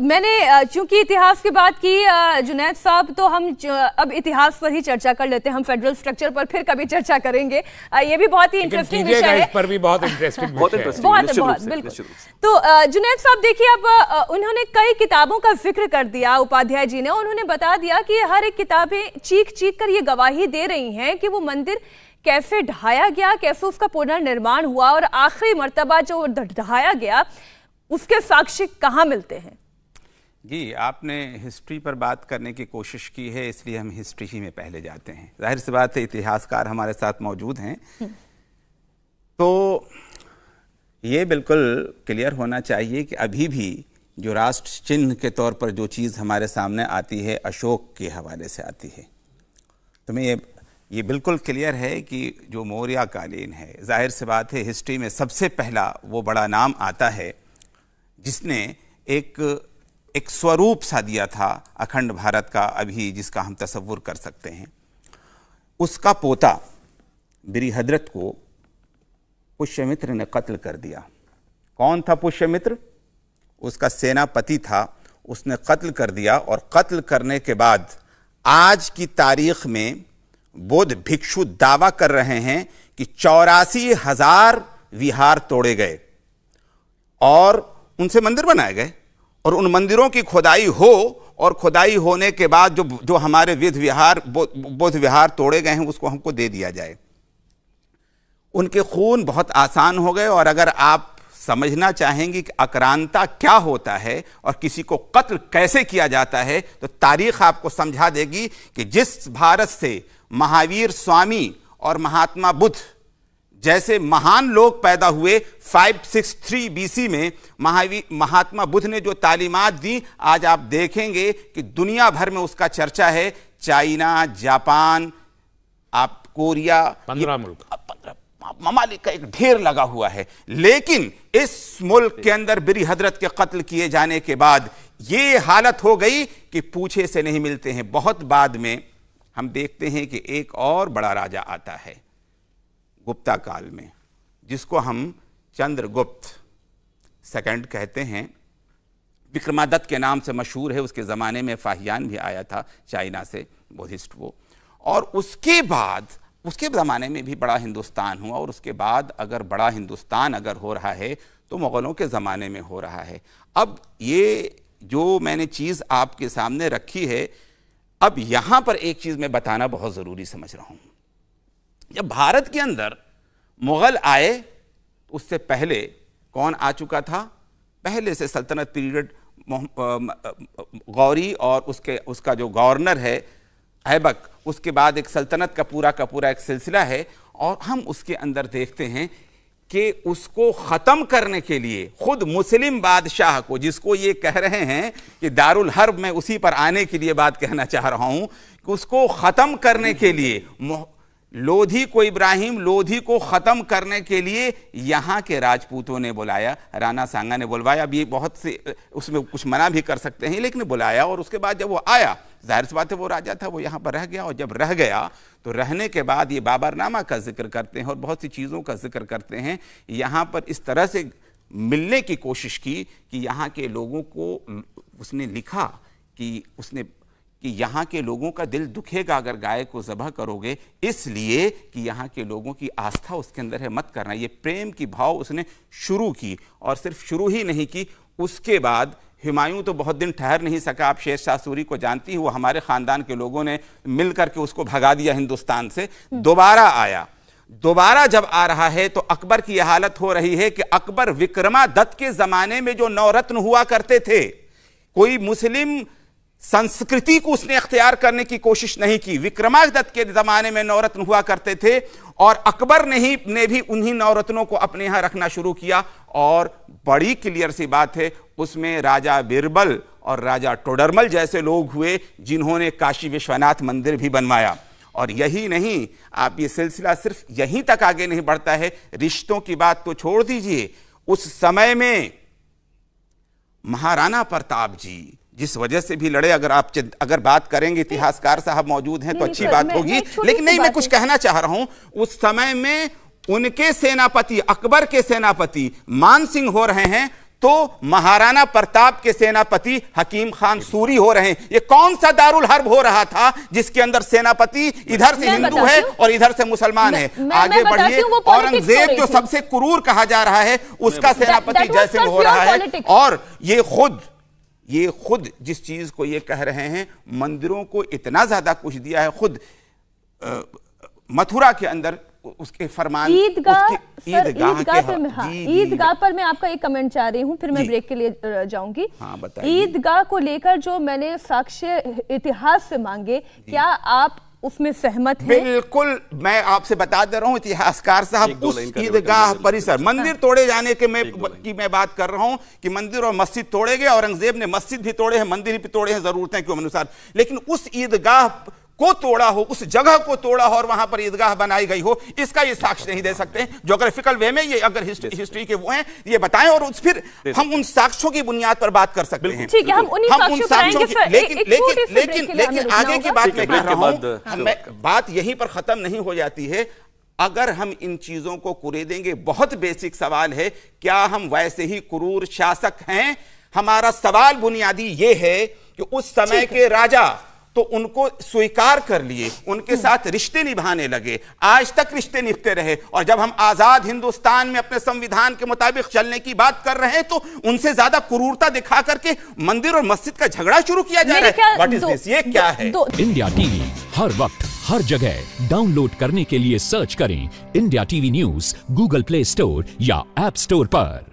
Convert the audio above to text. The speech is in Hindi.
मैंने चूंकि इतिहास की बात की जुनैद साहब तो हम अब इतिहास पर ही चर्चा कर लेते हैं हम फेडरल स्ट्रक्चर पर फिर कभी चर्चा करेंगे ये भी बहुत ही इंटरेस्टिंग विषय है पर भी बहुत इंटरेस्टिंग बहुत इंटरेस्टिंग बहुत बिल्कुल तो जुनैद साहब देखिए अब उन्होंने कई किताबों का जिक्र कर दिया उपाध्याय जी ने उन्होंने बता दिया कि हर एक किताबें चीख चीख कर ये गवाही दे रही हैं कि वो मंदिर कैसे ढाया गया कैसे उसका पुनर्निर्माण हुआ और आखिरी मरतबा जो ढाया गया उसके साक्षी कहाँ मिलते हैं जी आपने हिस्ट्री पर बात करने की कोशिश की है इसलिए हम हिस्ट्री ही में पहले जाते हैं जाहिर सी बात है इतिहासकार हमारे साथ मौजूद हैं तो ये बिल्कुल क्लियर होना चाहिए कि अभी भी जो राष्ट्र चिन्ह के तौर पर जो चीज़ हमारे सामने आती है अशोक के हवाले से आती है तो मैं ये ये बिल्कुल क्लियर है कि जो मौर्या कालीन है जाहिर सी बात है हिस्ट्री में सबसे पहला वो बड़ा नाम आता है जिसने एक एक स्वरूप सा दिया था अखंड भारत का अभी जिसका हम तस्वुर कर सकते हैं उसका पोता बिरी हजरत को पुष्यमित्र ने कत्ल कर दिया कौन था पुष्यमित्र उसका सेनापति था उसने कत्ल कर दिया और कत्ल करने के बाद आज की तारीख में बौद्ध भिक्षु दावा कर रहे हैं कि चौरासी हजार विहार तोड़े गए और उनसे मंदिर बनाए गए और उन मंदिरों की खुदाई हो और खुदाई होने के बाद जो जो हमारे विध विहार बोध विहार तोड़े गए हैं उसको हमको दे दिया जाए उनके खून बहुत आसान हो गए और अगर आप समझना चाहेंगे कि अक्रांता क्या होता है और किसी को कत्ल कैसे किया जाता है तो तारीख आपको समझा देगी कि जिस भारत से महावीर स्वामी और महात्मा बुद्ध जैसे महान लोग पैदा हुए 563 बीसी में महावी महात्मा बुद्ध ने जो तालीमत दी आज आप देखेंगे कि दुनिया भर में उसका चर्चा है चाइना जापान आप कोरिया पंद्रह मुल्क ममालिक का एक ढेर लगा हुआ है लेकिन इस मुल्क के अंदर बिरी हजरत के कत्ल किए जाने के बाद ये हालत हो गई कि पूछे से नहीं मिलते हैं बहुत बाद में हम देखते हैं कि एक और बड़ा राजा आता है गुप्ता काल में जिसको हम चंद्रगुप्त सेकंड कहते हैं विक्रमादत्त के नाम से मशहूर है उसके ज़माने में फाहियान भी आया था चाइना से बुद्धिस्ट वो और उसके बाद उसके ज़माने में भी बड़ा हिंदुस्तान हुआ और उसके बाद अगर बड़ा हिंदुस्तान अगर हो रहा है तो मुग़लों के ज़माने में हो रहा है अब ये जो मैंने चीज़ आपके सामने रखी है अब यहाँ पर एक चीज़ मैं बताना बहुत ज़रूरी समझ रहा हूँ जब भारत के अंदर मुग़ल आए उससे पहले कौन आ चुका था पहले से सल्तनत पीरियड गौरी और उसके उसका जो गवर्नर है ऐबक उसके बाद एक सल्तनत का पूरा का पूरा एक सिलसिला है और हम उसके अंदर देखते हैं कि उसको ख़त्म करने के लिए खुद मुस्लिम बादशाह को जिसको ये कह रहे हैं कि दारुल हर्ब में उसी पर आने के लिए बात कहना चाह रहा हूँ कि उसको ख़त्म करने के लिए लोधी को इब्राहिम लोधी को ख़त्म करने के लिए यहाँ के राजपूतों ने बुलाया राणा सांगा ने बुलवाया अब ये बहुत से उसमें कुछ मना भी कर सकते हैं लेकिन बुलाया और उसके बाद जब वो आया जाहिर सी बात है वो राजा था वो यहाँ पर रह गया और जब रह गया तो रहने के बाद ये बाबरनामा का जिक्र करते हैं और बहुत सी चीज़ों का जिक्र करते हैं यहाँ पर इस तरह से मिलने की कोशिश की कि यहाँ के लोगों को उसने लिखा कि उसने कि यहाँ के लोगों का दिल दुखेगा अगर गाय को जबह करोगे इसलिए कि यहाँ के लोगों की आस्था उसके अंदर है मत करना ये प्रेम की भाव उसने शुरू की और सिर्फ शुरू ही नहीं की उसके बाद हुमायूं तो बहुत दिन ठहर नहीं सका आप शेर शाह सूरी को जानती हो हमारे ख़ानदान के लोगों ने मिल करके उसको भगा दिया हिंदुस्तान से दोबारा आया दोबारा जब आ रहा है तो अकबर की यह हालत हो रही है कि अकबर विक्रमा दत्त के ज़माने में जो नवरत्न हुआ करते थे कोई मुस्लिम संस्कृति को उसने अख्तियार करने की कोशिश नहीं की विक्रमादत्त के ज़माने में नवरत्न हुआ करते थे और अकबर ने ही ने भी उन्हीं नवरत्नों को अपने यहां रखना शुरू किया और बड़ी क्लियर सी बात है उसमें राजा बिरबल और राजा टोडरमल जैसे लोग हुए जिन्होंने काशी विश्वनाथ मंदिर भी बनवाया और यही नहीं आप ये सिलसिला सिर्फ यहीं तक आगे नहीं बढ़ता है रिश्तों की बात तो छोड़ दीजिए उस समय में महाराणा प्रताप जी जिस वजह से भी लड़े अगर आप अगर बात करेंगे इतिहासकार साहब मौजूद हैं तो अच्छी बात होगी लेकिन नहीं मैं कुछ कहना चाह रहा हूं उस समय में उनके सेनापति अकबर के सेनापति मान सिंह हो रहे हैं तो महाराणा प्रताप के सेनापति हकीम खान सूरी हो रहे हैं ये कौन सा दारुल हर्ब हो रहा था जिसके अंदर सेनापति इधर से हिंदू है और इधर से मुसलमान है मैं, आगे बढ़िए औरंगजेब जो सबसे क्रूर कहा जा रहा है उसका सेनापति जयसिंह हो रहा है और ये खुद ये खुद जिस चीज़ को ये कह रहे हैं मंदिरों को इतना ज़्यादा कुछ दिया है खुद मथुरा के अंदर उसके फरमान ईदगाह ईदगाह ईदगाह हाँ, पर मैं आपका एक कमेंट चाह रही हूँ फिर मैं ब्रेक के लिए जाऊंगी हाँ, ईदगाह को लेकर जो मैंने साक्ष्य इतिहास से मांगे क्या आप उसमें सहमत है बिल्कुल मैं आपसे बता दे रहा हूँ इतिहासकार साहब उस ईदगाह परिसर मंदिर तोड़े जाने के मैं की मैं बात कर रहा हूँ कि मंदिर और मस्जिद तोड़े गए औरंगजेब ने मस्जिद भी तोड़े हैं मंदिर भी तोड़े हैं जरूरतें क्यों अनुसार लेकिन उस ईदगाह को तोड़ा हो उस जगह को तोड़ा हो और वहां पर ईदगाह बनाई गई हो इसका ये साक्ष्य नहीं दे सकते जोग्राफिकल वे में ये अगर हिस्ट्री, हिस्ट्री के वो हैं ये बताएं और उस फिर हम उन साक्ष्यों की बुनियाद पर बात कर सकते हैं ठीक है हम उन साक्ष्यों की लेकिन लेकिन लेकिन लेकिन आगे की बात मैं कह रहा हूं बात यहीं पर खत्म नहीं हो जाती है अगर हम इन चीजों को कुरेदेंगे बहुत बेसिक सवाल है क्या हम वैसे ही क्रूर शासक हैं हमारा सवाल बुनियादी यह है कि उस समय के राजा तो उनको स्वीकार कर लिए उनके साथ रिश्ते निभाने लगे आज तक रिश्ते निभते रहे और जब हम आज़ाद हिंदुस्तान में अपने संविधान के मुताबिक चलने की बात कर रहे हैं तो उनसे ज्यादा क्रूरता दिखा करके मंदिर और मस्जिद का झगड़ा शुरू किया जा रहा है व्हाट इज दिस ये क्या है इंडिया टीवी हर वक्त हर जगह डाउनलोड करने के लिए सर्च करें India TV news Google Play Store या एप स्टोर पर